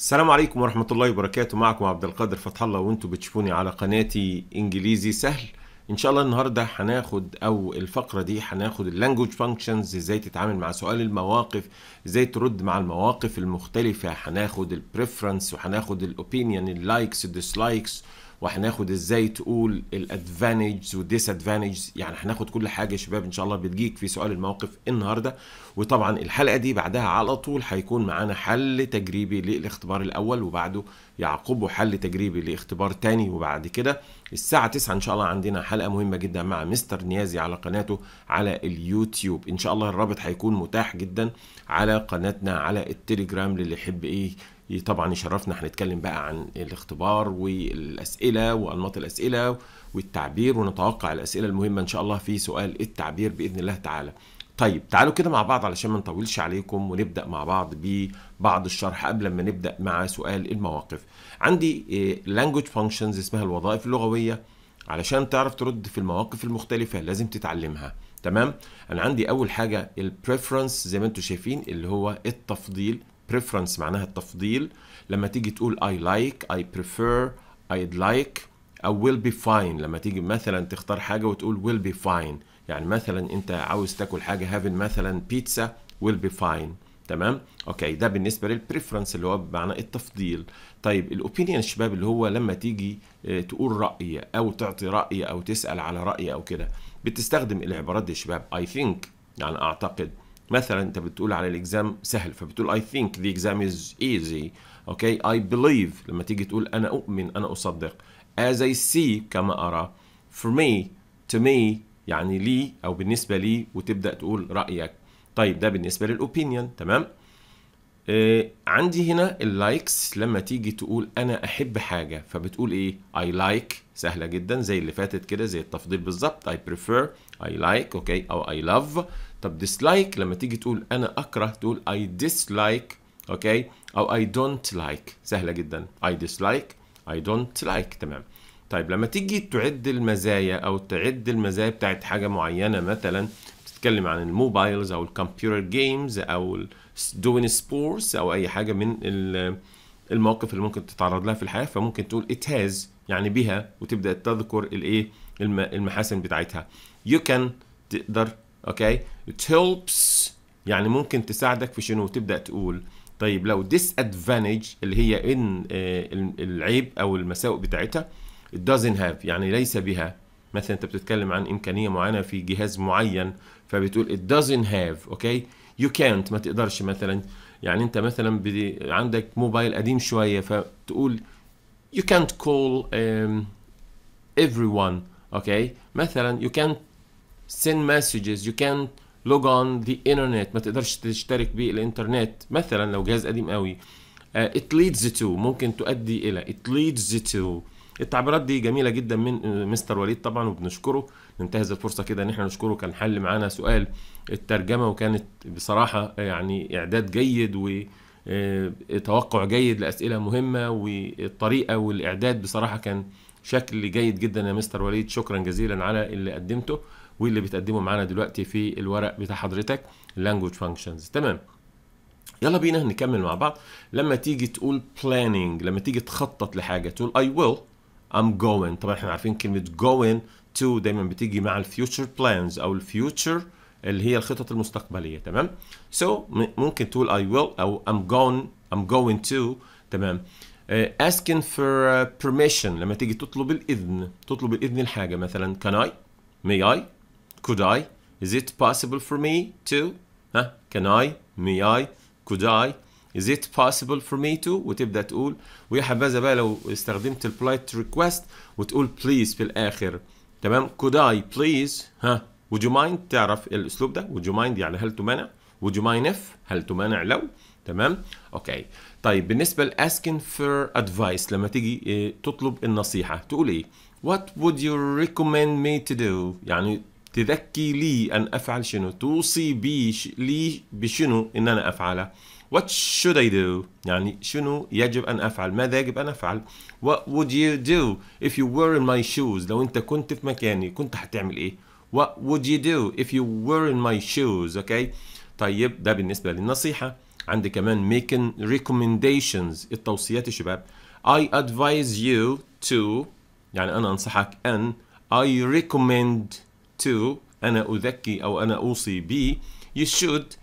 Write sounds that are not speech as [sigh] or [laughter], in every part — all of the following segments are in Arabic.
السلام عليكم ورحمة الله وبركاته معكم عبد القادر فتح الله وانتم بتشوفوني على قناتي انجليزي سهل ان شاء الله النهاردة هناخد او الفقرة دي هناخد اللانجوج فانكشنز ازاي تتعامل مع سؤال المواقف ازاي ترد مع المواقف المختلفة هناخد البريفرنس وهناخد الاوبينيون اللايكس الديسلايكس وهناخد ازاي تقول الادفانتجز والديس يعني هناخد كل حاجه يا شباب ان شاء الله بتجيك في سؤال الموقف النهارده وطبعا الحلقه دي بعدها على طول هيكون معانا حل تجريبي للاختبار الاول وبعده يعقبه حل تجريبي لاختبار تاني وبعد كده الساعة 9 إن شاء الله عندنا حلقة مهمة جدا مع مستر نيازي على قناته على اليوتيوب إن شاء الله الرابط هيكون متاح جدا على قناتنا على التليجرام للي يحب إيه طبعا يشرفنا هنتكلم بقى عن الاختبار والاسئله وانماط الاسئله والتعبير ونتوقع الاسئله المهمه ان شاء الله في سؤال التعبير باذن الله تعالى. طيب تعالوا كده مع بعض علشان ما نطولش عليكم ونبدا مع بعض ببعض الشرح قبل ما نبدا مع سؤال المواقف. عندي لانجوج آه، فانكشنز اسمها الوظائف اللغويه علشان تعرف ترد في المواقف المختلفه لازم تتعلمها. تمام انا عندي اول حاجه البريفرنس زي ما انتم شايفين اللي هو التفضيل preference معناها التفضيل لما تيجي تقول I like I prefer I'd like أو will be fine لما تيجي مثلا تختار حاجة وتقول will be fine يعني مثلا أنت عاوز تاكل حاجة having مثلا بيتزا will be fine تمام اوكي ده بالنسبه للبريفرنس اللي هو بمعنى التفضيل طيب الاوبينيون الشباب اللي هو لما تيجي آه، تقول راي او تعطي راي او تسال على راي او كده بتستخدم العبارات دي يا شباب اي ثينك يعني اعتقد مثلا انت بتقول على الاكزام سهل فبتقول اي ثينك ذا اكزام از ايزي اوكي اي بليف لما تيجي تقول انا اؤمن انا اصدق as I see كما أرى for me to me يعني لي أو بالنسبة لي وتبدأ تقول رأيك طيب ده بالنسبة للأوبينيون تمام آه عندي هنا اللايكس لما تيجي تقول أنا أحب حاجة فبتقول إيه اي like سهلة جدا زي اللي فاتت كده زي التفضيل بالظبط اي بريفير اي لايك أوكي أو اي لاف طب ديسلايك لما تيجي تقول انا اكره تقول اي ديسلايك اوكي او اي دونت لايك سهله جدا اي ديسلايك اي دونت لايك تمام طيب لما تيجي تعد المزايا او تعد المزايا بتاعت حاجه معينه مثلا بتتكلم عن الموبايلز او الكمبيوتر جيمز او دوين سبورتس او اي حاجه من المواقف اللي ممكن تتعرض لها في الحياه فممكن تقول ات هاز يعني بها وتبدا تذكر الايه المحاسن بتاعتها يو كان تقدر اوكي ات هيلبس يعني ممكن تساعدك في شنو تبدا تقول طيب لو disadvantage اللي هي ان آه، العيب او المساوئ بتاعتها it doesn't have يعني ليس بها مثلا انت بتتكلم عن امكانيه معينه في جهاز معين فبتقول it doesn't have اوكي you can't ما تقدرش مثلا يعني انت مثلا عندك موبايل قديم شويه فتقول you can't call um, everyone اوكي مثلا you can't send messages you can't log on the internet ما تقدرش تشترك بالإنترنت مثلا لو جهاز قديم قوي uh, it leads to ممكن تؤدي إلى it leads to التعبيرات دي جميلة جدا من آه، مستر وليد طبعا وبنشكره ننتهز الفرصة كده ان احنا نشكره كان حل معانا سؤال الترجمة وكانت بصراحة آه، يعني اعداد جيد و توقع جيد لأسئلة مهمة والطريقة والإعداد بصراحة كان شكل جيد جدا يا مستر وليد شكرا جزيلا على اللي قدمته واللي بتقدمه معانا دلوقتي في الورق بتاع حضرتك language functions تمام يلا بينا نكمل مع بعض لما تيجي تقول planning لما تيجي تخطط لحاجه تقول I will I'm going طبعا احنا عارفين كلمه going to دايما بتيجي مع الفيوتشر plans او الفيوتشر اللي هي الخطط المستقبليه تمام سو so, ممكن تقول I will او I'm going I'm going to تمام uh, asking for uh, permission لما تيجي تطلب الاذن تطلب الاذن لحاجه مثلا can I may I could I is it possible for me to ها can I may I could I is it possible for me to وتبدا تقول ويا حبذا بقى لو استخدمت البلايت ريكوست وتقول بليز في الاخر تمام could I please ها would you mind تعرف الاسلوب ده would you mind يعني هل تمانع would you mind if هل تمانع لو تمام اوكي طيب بالنسبه لاسكن فور ادفايس لما تيجي آه، تطلب النصيحه تقول ايه what would you recommend me to do يعني تذكي لي أن أفعل شنو توصي بي ش... لي بشنو إن أنا أفعله What should I do يعني شنو يجب أن أفعل ماذا يجب أن أفعل What would you do if you were in my shoes لو أنت كنت في مكاني كنت هتعمل إيه What would you do if you were in my shoes أوكي okay. طيب ده بالنسبة للنصيحة عندي كمان making recommendations التوصيات يا شباب I advise you to يعني أنا أنصحك أن I recommend to أنا أذكي أو أنا أوصي ب you should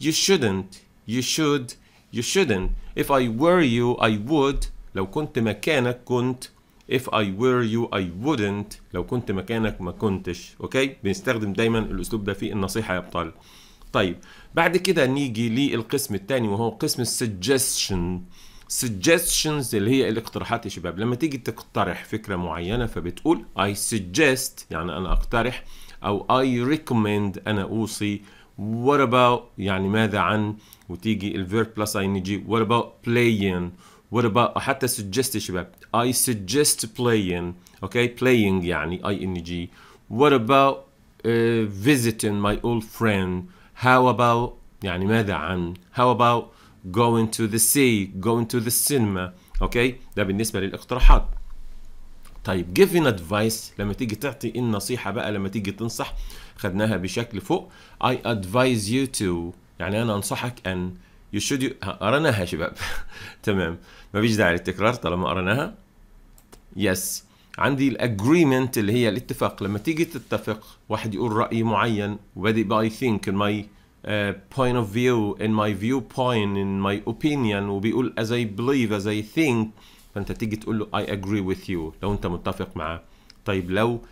you shouldn't you should you shouldn't if I were you I would لو كنت مكانك كنت if I were you I wouldn't لو كنت مكانك ما كنتش اوكي بنستخدم دايما الاسلوب ده في النصيحة يا ابطال طيب بعد كده نيجي للقسم الثاني وهو قسم السجستشن suggestions اللي هي الاقتراحات يا شباب لما تيجي تقترح فكرة معينة فبتقول I suggest يعني أنا أقترح أو I recommend أنا أوصي what about يعني ماذا عن وتيجي الفيرب بلس ing what about playing what about حتى suggest يا شباب I suggest playing okay playing يعني ing what about uh, visiting my old friend how about يعني ماذا عن how about going to the sea going to the cinema اوكي ده بالنسبه للاقتراحات طيب giving advice لما تيجي تعطي النصيحه بقى لما تيجي تنصح خدناها بشكل فوق I advise you to يعني انا انصحك ان you should قرناها يا شباب [laughs] تمام مفيش داعي للتكرار طالما قرناها يس yes. عندي الاجريمنت اللي هي الاتفاق لما تيجي تتفق واحد يقول راي معين وبادئ باي ثينك ماي Uh, point of view and my viewpoint and my opinion وبيقول as I believe as I think فانت تيجي تقول له I agree with you لو انت متفق معه. طيب لو uh,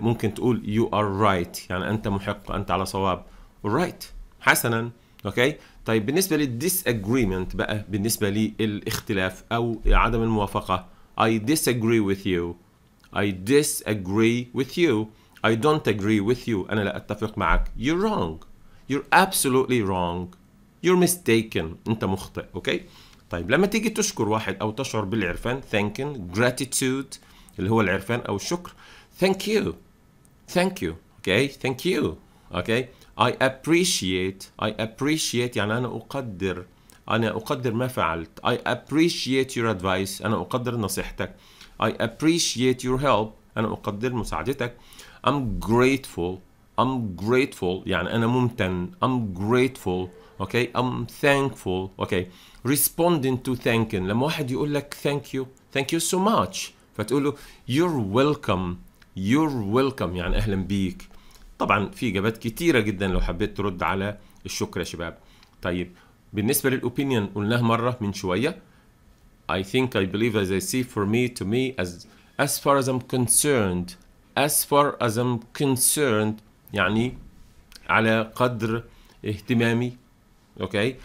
ممكن تقول you are right يعني انت محق انت على صواب right حسنا اوكي okay. طيب بالنسبة للديسagreement بقى بالنسبة للاختلاف او عدم الموافقة. I disagree with you I disagree with you I don't agree with you أنا لا أتفق معك You're wrong you're absolutely wrong. You're mistaken. أنت مخطئ. Okay? طيب لما تيجي تشكر واحد أو تشعر بالعرفان thanking gratitude اللي هو العرفان أو الشكر thank you thank you okay thank you okay I appreciate I appreciate يعني أنا أقدر أنا أقدر ما فعلت I appreciate your advice أنا أقدر نصيحتك I appreciate your help أنا أقدر مساعدتك I'm grateful I'm grateful يعني أنا ممتن I'm grateful okay I'm thankful okay responding to thanking لما واحد يقول لك thank you thank you so much فتقول له you're welcome you're welcome يعني أهلا بيك طبعا في إجابات كتيرة جدا لو حبيت ترد على الشكر يا شباب طيب بالنسبة للأوبينيون قلناها مرة من شوية I think I believe as I see for me to me as as far as I'm concerned as far as I'm concerned يعني على قدر اهتمامي اوكي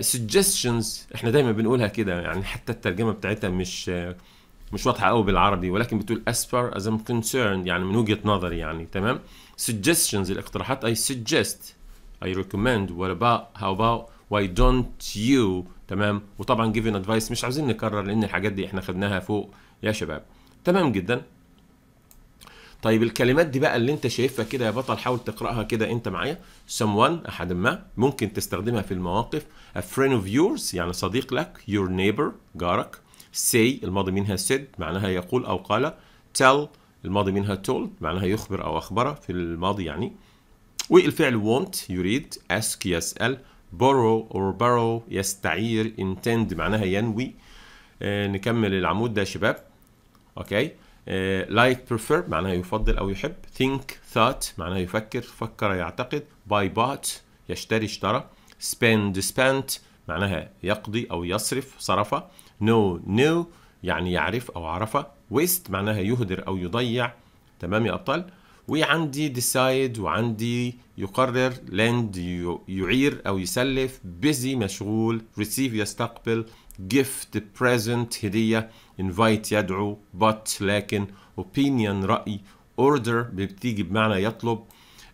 سجستشنز آه، uh, احنا دايما بنقولها كده يعني حتى الترجمه بتاعتها مش آه، مش واضحه قوي بالعربي ولكن بتقول as far as I'm concerned يعني من وجهه نظري يعني تمام suggestions الاقتراحات I suggest I recommend what about how about why don't you تمام وطبعا جيفن advice مش عايزين نكرر لان الحاجات دي احنا خدناها فوق يا شباب تمام جدا طيب الكلمات دي بقى اللي انت شايفها كده يا بطل حاول تقراها كده انت معايا someone احد ما ممكن تستخدمها في المواقف a friend of yours يعني صديق لك your neighbor جارك say الماضي منها said معناها يقول او قال tell الماضي منها told معناها يخبر او اخبره في الماضي يعني والفعل want يريد ask يسال borrow or borrow يستعير intend معناها ينوي آه نكمل العمود ده يا شباب اوكي okay. لايك آه، بريفير معناها يفضل او يحب ثينك ثات معناها يفكر فكر يعتقد باي بات يشتري اشترى spend سبنت معناها يقضي او يصرف صرف نو no, نو no, يعني يعرف او عرف waste معناها يهدر او يضيع تمام يا ابطال وعندي ديسايد وعندي يقرر لند يعير او يسلف بيزي مشغول ريسيف يستقبل gift present هدية invite يدعو but لكن opinion رأي order بتيجي بمعنى يطلب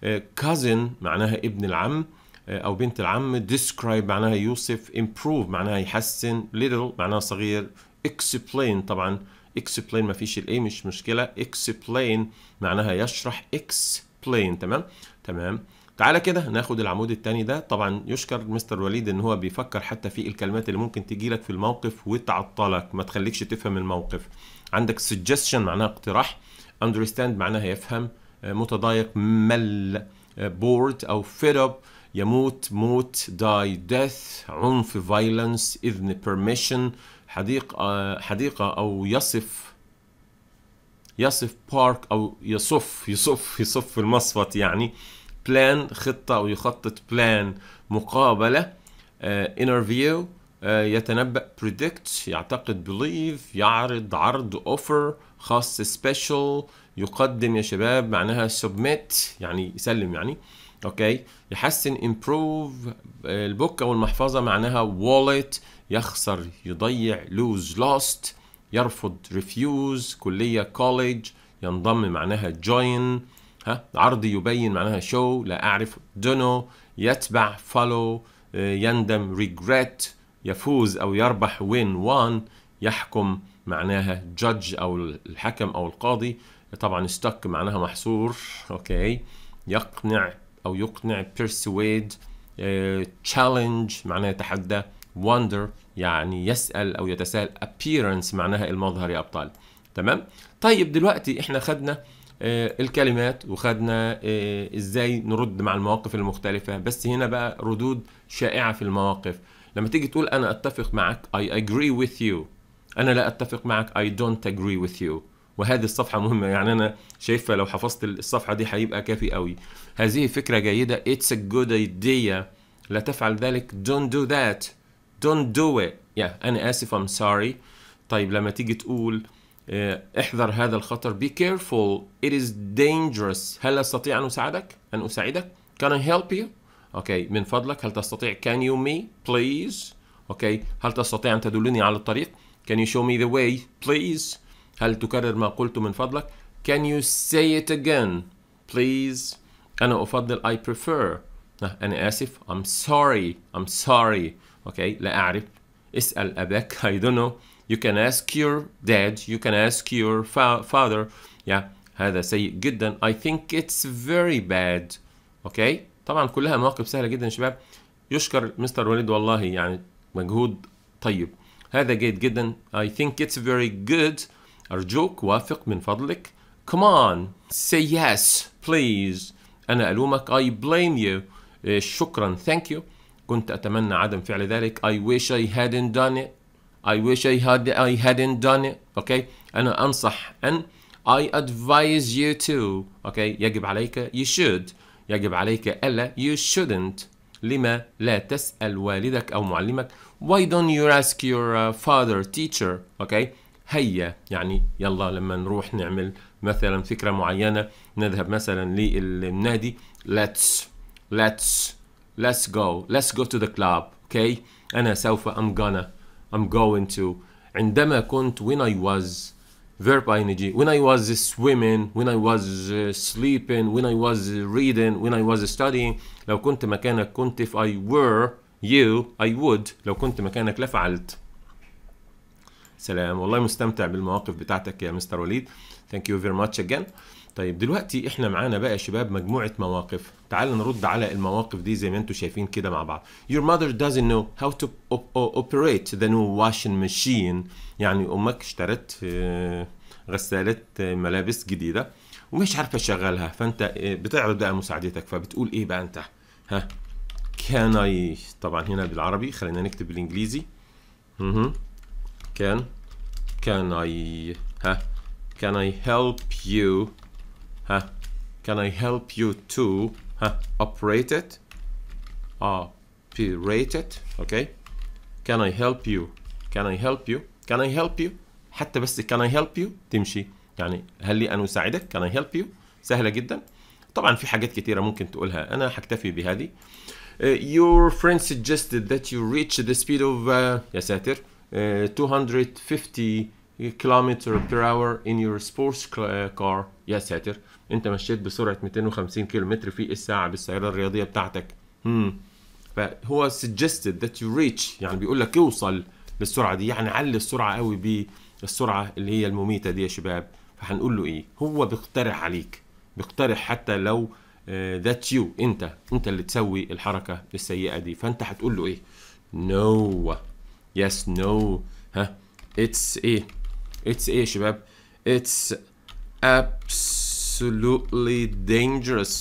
آه، cousin معناها ابن العم آه، او بنت العم describe معناها يوصف improve معناها يحسن little معناها صغير explain طبعا اكسبلين ما فيش الاي مش مشكله اكسبلين معناها يشرح اكسبلين تمام تمام تعالى كده ناخد العمود الثاني ده طبعا يشكر مستر وليد ان هو بيفكر حتى في الكلمات اللي ممكن تجي لك في الموقف وتعطلك ما تخليكش تفهم الموقف عندك suggestion معناها اقتراح understand معناها يفهم آه، متضايق مل بورد آه، او fed up يموت موت die death عنف violence اذن permission حديقة آه، حديقة أو يصف يصف بارك أو يصف يصف يصف في المصفت يعني بلان خطة أو يخطط بلان مقابلة انترفيو آه، آه، يتنبأ predict يعتقد believe يعرض عرض offer خاص special يقدم يا شباب معناها submit يعني يسلم يعني اوكي يحسن improve البوك او المحفظه معناها wallet يخسر يضيع لوز لوست يرفض ريفيوز كلية كوليدج ينضم معناها جوين ها عرضي يبين معناها شو لا أعرف دونو يتبع فولو آه، يندم ريجريت يفوز أو يربح وين وان يحكم معناها جادج أو الحكم أو القاضي طبعا ستك معناها محصور أوكي يقنع أو يقنع بيرسويد تشالنج آه، معناها يتحدى wonder يعني يسأل أو يتساءل appearance معناها المظهر يا أبطال تمام طيب دلوقتي احنا خدنا آه، الكلمات وخدنا آه، ازاي نرد مع المواقف المختلفة بس هنا بقى ردود شائعة في المواقف لما تيجي تقول أنا أتفق معك I agree with you أنا لا أتفق معك I don't agree with you وهذه الصفحة مهمة يعني أنا شايفة لو حفظت الصفحة دي هيبقى كافي قوي هذه فكرة جيدة It's a good idea لا تفعل ذلك Don't do that don't do it yeah انا اسف I'm sorry طيب لما تيجي تقول احذر هذا الخطر be careful it is dangerous هل استطيع ان اساعدك ان اساعدك can I help you okay من فضلك هل تستطيع can you me please okay هل تستطيع ان تدلني على الطريق can you show me the way please هل تكرر ما قلت من فضلك can you say it again please انا افضل I prefer انا اسف I'm sorry I'm sorry okay لا أعرف اسأل أباك I don't know you can ask your dad you can ask your fa father yeah هذا سيء جدا I think it's very bad okay طبعا كلها مواقف سهلة جدا شباب يشكر مستر وليد والله يعني مجهود طيب هذا جيد جدا I think it's very good أرجوك وافق من فضلك come on say yes please أنا ألومك I blame you شكرا thank you كنت أتمنى عدم فعل ذلك I wish I hadn't done it I wish I had I hadn't done it أوكي okay. أنا أنصح أن I advise you to أوكي okay. يجب عليك you should يجب عليك ألا you shouldn't لما لا تسأل والدك أو معلمك Why don't you ask your uh, father teacher أوكي okay. هيا يعني يلا لما نروح نعمل مثلا فكرة معينة نذهب مثلا للنادي let's let's let's go let's go to the club okay انا سوف I'm gonna I'm going to عندما كنت when I was verb energy when I was swimming when I was uh, sleeping when I was reading when I was studying لو كنت مكانك كنت if I were you I would لو كنت مكانك لفعلت سلام والله مستمتع بالمواقف بتاعتك يا مستر وليد thank you very much again طيب دلوقتي احنا معانا بقى يا شباب مجموعه مواقف تعال نرد على المواقف دي زي ما انتم شايفين كده مع بعض your mother doesn't know how to operate the new washing machine يعني امك اشترت آه، غسالة آه، ملابس جديدة ومش عارفة تشغلها فانت آه، بتعرض بقى مساعدتك فبتقول ايه بقى انت ها can I طبعا هنا بالعربي خلينا نكتب بالانجليزي كان كان I ها كان I help you Huh? Can I help you to huh, operate it? Operate it. Okay. Can I help you? Can I help you? Can I help you? حتى بس can I help you تمشي يعني هل لي أن أساعدك؟ Can I help you؟ سهلة جدا طبعا في حاجات كتيرة ممكن تقولها أنا حكتفي بهذه uh, Your friend suggested that you reach the speed of uh, يا ساتر uh, 250 kilometer per hour in your sports uh, car يا ساتر انت مشيت بسرعه 250 كيلومتر في الساعه بالسياره الرياضيه بتاعتك امم فهو suggested that you reach يعني بيقول لك اوصل للسرعه دي يعني علي السرعه قوي بالسرعه اللي هي المميته دي يا شباب فهنقول له ايه هو بيقترح عليك بيقترح حتى لو ذات آه، يو انت انت اللي تسوي الحركه السيئه دي فانت هتقول له ايه نو يس نو ها اتس ايه اتس ايه يا شباب اتس ابس absolutely dangerous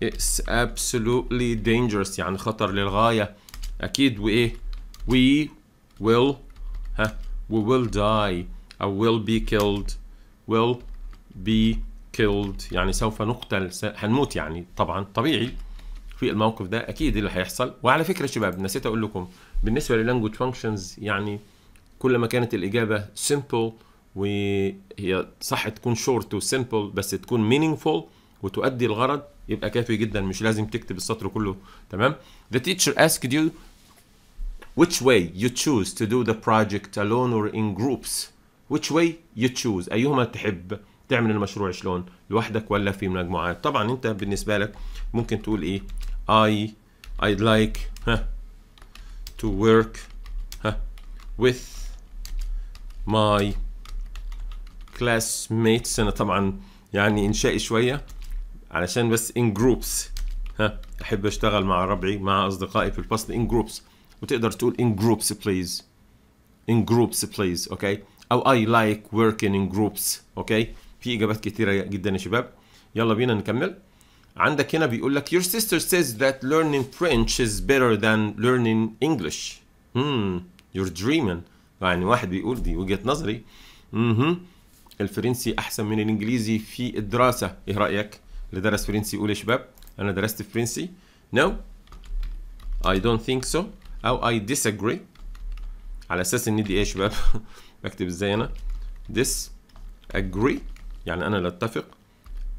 it's absolutely dangerous يعني خطر للغاية أكيد وإيه we will ها we will die or will be killed will be killed يعني سوف نقتل س... هنموت يعني طبعا طبيعي في الموقف ده أكيد اللي هيحصل وعلى فكرة شباب نسيت أقول لكم بالنسبة للانجوج فانكشنز يعني كل ما كانت الإجابة simple وهي صح تكون شورت وسيمبل بس تكون مينينجفول وتؤدي الغرض يبقى كافي جدا مش لازم تكتب السطر كله تمام the teacher asked you which way you choose to do the project alone or in groups which way you choose ايهما تحب تعمل المشروع شلون لوحدك ولا في مجموعات طبعا انت بالنسبه لك ممكن تقول ايه I I'd like ها to work ها with my كلاس ميتس انا طبعا يعني انشائي شويه علشان بس ان جروبس ها احب اشتغل مع ربعي مع اصدقائي في الفصل ان جروبس وتقدر تقول ان جروبس بليز ان جروبس بليز اوكي او اي لايك وركين ان جروبس اوكي في اجابات كثيره جدا يا شباب يلا بينا نكمل عندك هنا بيقول لك your sister says that learning French is better than learning English. Hmm, you're dreaming. يعني واحد بيقول دي وجهة نظري. اها mm-hmm. الفرنسي احسن من الانجليزي في الدراسه ايه رايك اللي درس فرنسي يقول يا شباب انا درست فرنسي no I don't think so او I disagree على اساس ان دي ايه يا شباب [laughs] بكتب ازاي انا disagree يعني انا لا اتفق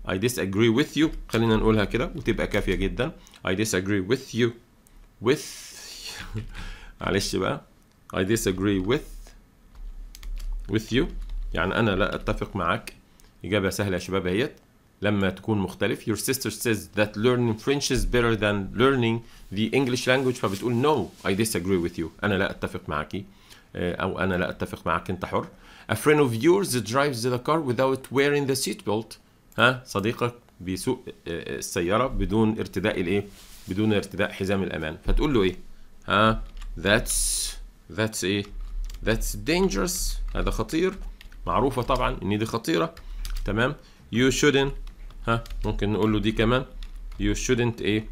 I disagree with you خلينا نقولها كده وتبقى كافيه جدا I disagree with you with [laughs] معلش بقى I disagree with with you يعني أنا لا أتفق معك إجابة سهلة يا شباب هيت لما تكون مختلف your sister says that learning French is better than learning the English language فبتقول no I disagree with you أنا لا أتفق معك أو أنا لا أتفق معك أنت حر a friend of yours drives the car without wearing the seat belt ها صديقك بيسوق السيارة بدون ارتداء الإيه بدون ارتداء حزام الأمان فتقول له إيه ها that's that's إيه that's dangerous هذا خطير معروفه طبعا ان دي خطيره تمام you shouldn't ها ممكن نقول له دي كمان you shouldn't ايه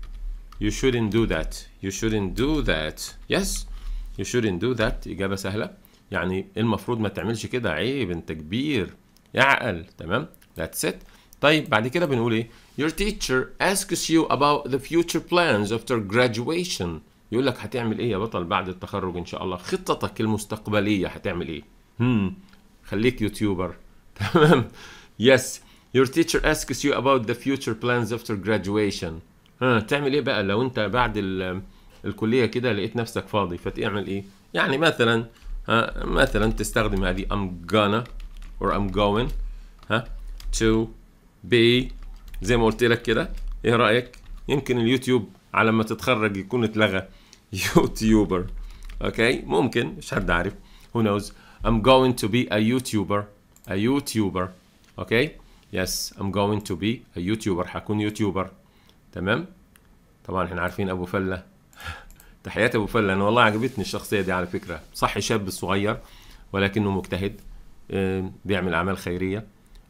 you shouldn't do that you shouldn't do that yes you shouldn't do that اجابه سهله يعني إيه المفروض ما تعملش كده عيب انت كبير اعقل تمام that's it طيب بعد كده بنقول ايه your teacher asks you about the future plans after graduation يقول لك هتعمل ايه يا بطل بعد التخرج ان شاء الله خطتك المستقبليه هتعمل ايه هم hmm. خليك يوتيوبر [laughs] تمام يس يور teacher اسكس يو اباوت ذا فيوتشر بلانز افتر جراديويشن ها تعمل ايه بقى لو انت بعد الكليه كده لقيت نفسك فاضي فتعمل ايه يعني مثلا ها مثلا تستخدم هذه I'm gonna or I'm going ها to be زي ما قلت لك كده ايه رايك يمكن اليوتيوب على ما تتخرج يكون اتلغى [laughs] يوتيوبر اوكي ممكن مش حد عارف who knows I'm going to be a YouTuber a YouTuber okay yes I'm going to be a YouTuber حكون يوتيوبر تمام طبعا احنا عارفين ابو فله [laughs] تحياتي ابو فله انا والله عجبتني الشخصيه دي على فكره صح شاب صغير ولكنه مجتهد آه، بيعمل اعمال خيريه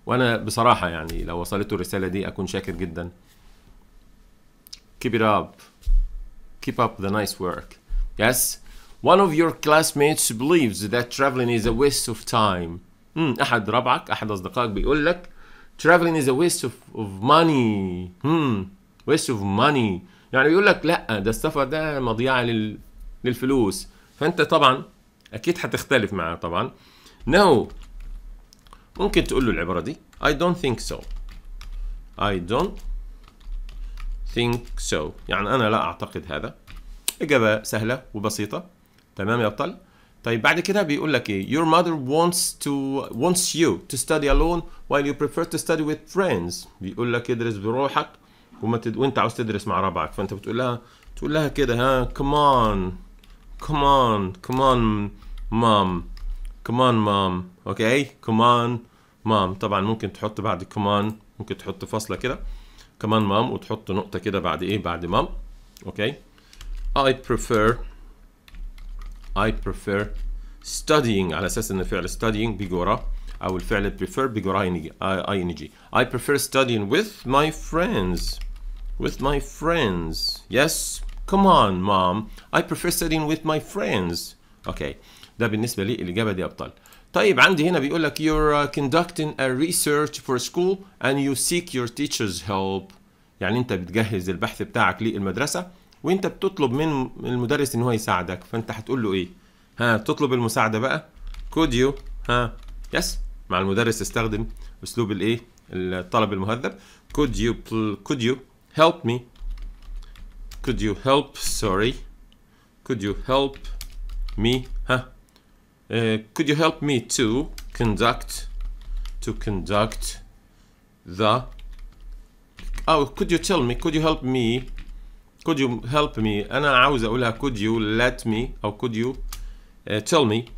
وانا بصراحه يعني لو وصلته الرساله دي اكون شاكر جدا keep it up keep up the nice work yes One of your classmates believes that traveling is a waste of time. مم. Hmm, أحد ربعك أحد أصدقائك بيقول لك traveling is a waste of, of money. مم. Hmm, waste of money. يعني بيقول لك لا ده السفر ده مضيعة لل... للفلوس. فأنت طبعا أكيد هتختلف معاه طبعا. No. ممكن تقول له العبارة دي I don't think so. I don't think so. يعني أنا لا أعتقد هذا. إجابة سهلة وبسيطة تمام يا بطل طيب بعد كده بيقول لك ايه your mother wants to wants you to study alone while you prefer to study with friends بيقول لك ادرس بروحك وما تد... وانت عاوز تدرس مع ربعك فانت بتقول لها تقول لها كده ها come come come on on on mom come on mom okay come on mom طبعا ممكن تحط بعد come on ممكن تحط فاصله كده كمان مام وتحط نقطه كده بعد ايه بعد مام اوكي I prefer I prefer studying على أساس إن فعل studying I will الفعل prefer بجورة ing I prefer studying with my friends with my friends yes come on mom I prefer studying with my friends okay ده بالنسبة لي جابه دي أبطال طيب عندي هنا بيقول لك you're uh, conducting a research for school and you seek your teacher's help يعني انت بتجهز البحث بتاعك للمدرسة وانت بتطلب من المدرس ان هو يساعدك فانت هتقول له ايه ها تطلب المساعده بقى could you ها يس مع المدرس استخدم اسلوب الايه الطلب المهذب could you could you help me could you help sorry could you help me ها could you help me to conduct to conduct the oh could you tell me could you help me could you help me انا عاوز اقولها could you let me او could you uh, tell me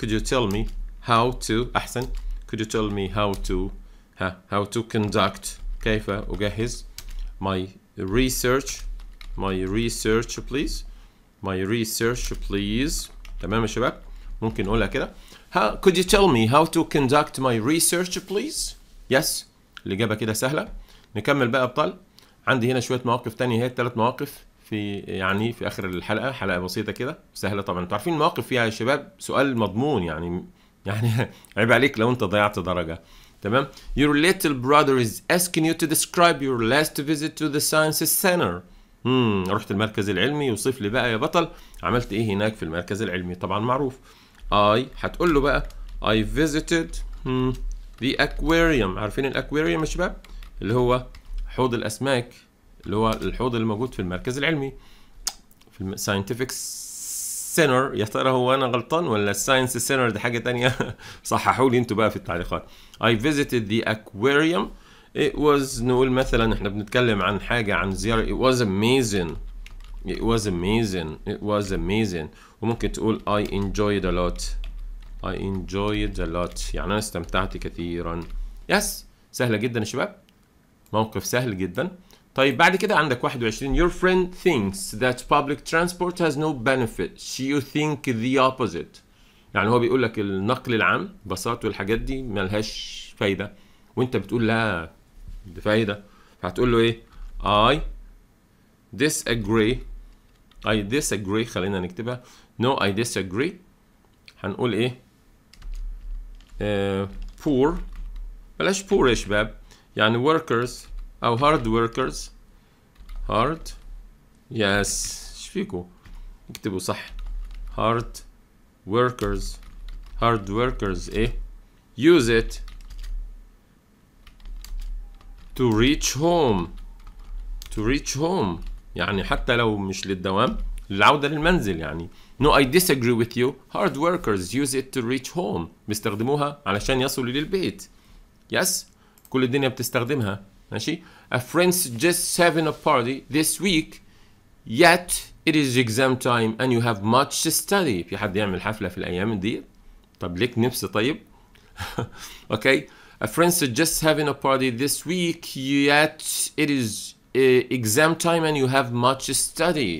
could you tell me how to احسن could you tell me how to how to conduct كيف اجهز my research my research please my research please تمام يا شباب ممكن نقولها كده could you tell me how to conduct my research please yes الإجابة كده سهلة نكمل بقى أبطال عندي هنا شويه مواقف تانية هي الثلاث مواقف في يعني في اخر الحلقه حلقه بسيطه كده سهله طبعا انتوا عارفين المواقف فيها يا شباب سؤال مضمون يعني يعني [laughs] عيب عليك لو انت ضيعت درجه تمام your little brother is asking you to describe your last visit to the science center مم. Hmm، رحت المركز العلمي وصف لي بقى يا بطل عملت ايه هناك في المركز العلمي طبعا معروف اي هتقول له بقى I visited ذا hmm، the aquarium عارفين الاكواريوم يا شباب اللي هو حوض الاسماك اللي هو الحوض اللي موجود في المركز العلمي في الساينتفك سينر يا ترى هو انا غلطان ولا الساينس سينر دي حاجه تانية [laughs] صححوا لي انتوا بقى في التعليقات I visited the aquarium it was نقول مثلا احنا بنتكلم عن حاجه عن زياره it was amazing it was amazing it was amazing وممكن تقول I enjoyed a lot I enjoyed a lot يعني انا استمتعت كثيرا يس yes. سهله جدا يا شباب موقف سهل جدا طيب بعد كده عندك 21 your friend thinks that public transport has no benefit you think the opposite يعني هو بيقول لك النقل العام باصات والحاجات دي ملهاش فايده وانت بتقول لا دي فايده هتقول له ايه I disagree I disagree خلينا نكتبها no I disagree هنقول ايه uh, poor بلاش poor يا شباب يعني workers أو hard workers hard yes yes. فيكو اكتبوا صح hard workers hard workers ايه eh? use it to reach home to reach home يعني حتى لو مش للدوام للعودة للمنزل يعني No I disagree with you Hard workers use it to reach home بيستخدموها علشان يصلوا للبيت Yes كل الدنيا بتستخدمها ماشي A friends just having a party this week yet it is exam time and you have much to study في حد يعمل حفلة في الأيام دي طب ليك نفسي طيب [laughs] okay A friends just having a party this week yet it is uh, exam time and you have much to study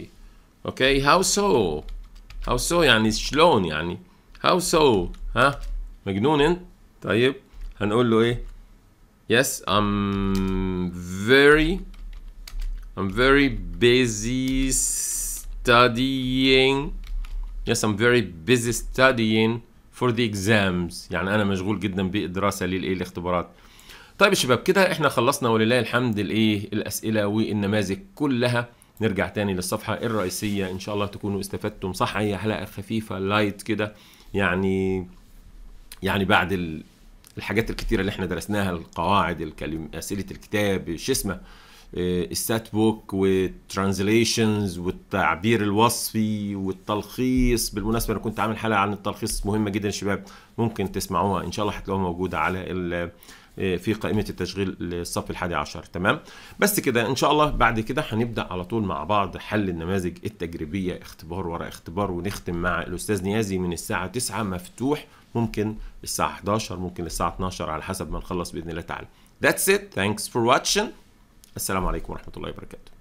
okay how so how so يعني شلون يعني how so ها مجنون انت طيب هنقول له ايه Yes, I'm very, I'm very busy studying. Yes, I'm very busy studying for the exams. يعني أنا مشغول جدا بالدراسة للإيه الاختبارات. طيب يا شباب كده احنا خلصنا ولله الحمد الايه الاسئله والنماذج كلها نرجع تاني للصفحه الرئيسيه ان شاء الله تكونوا استفدتم صح هي حلقه خفيفه لايت كده يعني يعني بعد الحاجات الكتيرة اللي احنا درسناها القواعد الكلم أسئلة الكتاب شو اسمه آه، السات بوك والترانزليشنز والتعبير الوصفي والتلخيص بالمناسبة أنا كنت عامل حلقة عن التلخيص مهمة جدا شباب ممكن تسمعوها إن شاء الله هتلاقوها موجودة على آه، في قائمة التشغيل للصف الحادي عشر تمام بس كده إن شاء الله بعد كده هنبدأ على طول مع بعض حل النماذج التجريبية اختبار ورا اختبار ونختم مع الأستاذ نيازي من الساعة 9 مفتوح ممكن الساعه 11 ممكن الساعه 12 على حسب ما نخلص باذن الله تعالى That's it thanks for watching السلام عليكم ورحمه الله وبركاته